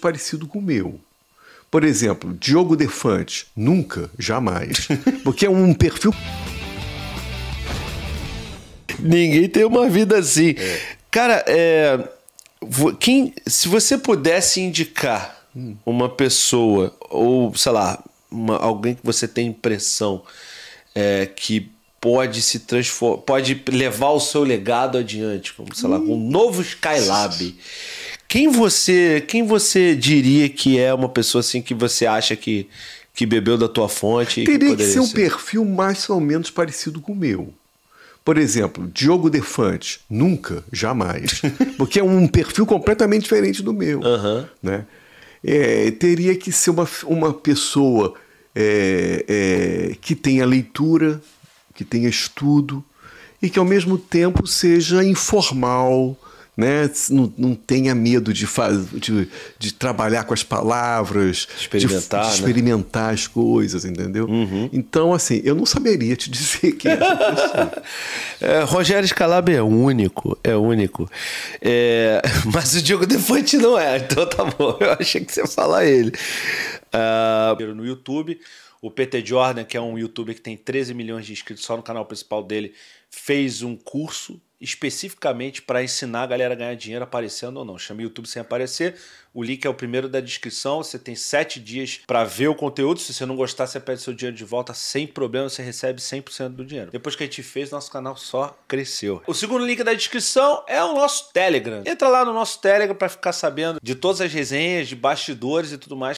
muito parecido com o meu. Por exemplo, Diogo Defante, nunca, jamais. Porque é um perfil. Ninguém tem uma vida assim. É. Cara, é, quem, se você pudesse indicar uma pessoa, ou sei lá, uma, alguém que você tem impressão é, que pode se transformar, pode levar o seu legado adiante, como sei lá, um novo Skylab. Quem você, quem você diria que é uma pessoa assim que você acha que, que bebeu da tua fonte? Teria que, que ser um perfil mais ou menos parecido com o meu. Por exemplo, Diogo Defante, nunca, jamais. porque é um perfil completamente diferente do meu. Uhum. Né? É, teria que ser uma, uma pessoa é, é, que tenha leitura, que tenha estudo e que ao mesmo tempo seja informal, né? Não, não tenha medo de, de, de, trabalhar com as palavras, experimentar, de, de experimentar né? as coisas, entendeu? Uhum. Então, assim, eu não saberia te dizer quem é é, Rogério Scalabri é único, é único. É, mas o Diogo Defante não é, então tá bom, eu achei que você ia falar ele. Uh... No YouTube, o PT Jordan, que é um youtuber que tem 13 milhões de inscritos só no canal principal dele, fez um curso especificamente para ensinar a galera a ganhar dinheiro aparecendo ou não. o YouTube sem aparecer. O link é o primeiro da descrição. Você tem sete dias para ver o conteúdo. Se você não gostar, você pede seu dinheiro de volta sem problema. Você recebe 100% do dinheiro. Depois que a gente fez, nosso canal só cresceu. O segundo link da descrição é o nosso Telegram. Entra lá no nosso Telegram para ficar sabendo de todas as resenhas, de bastidores e tudo mais.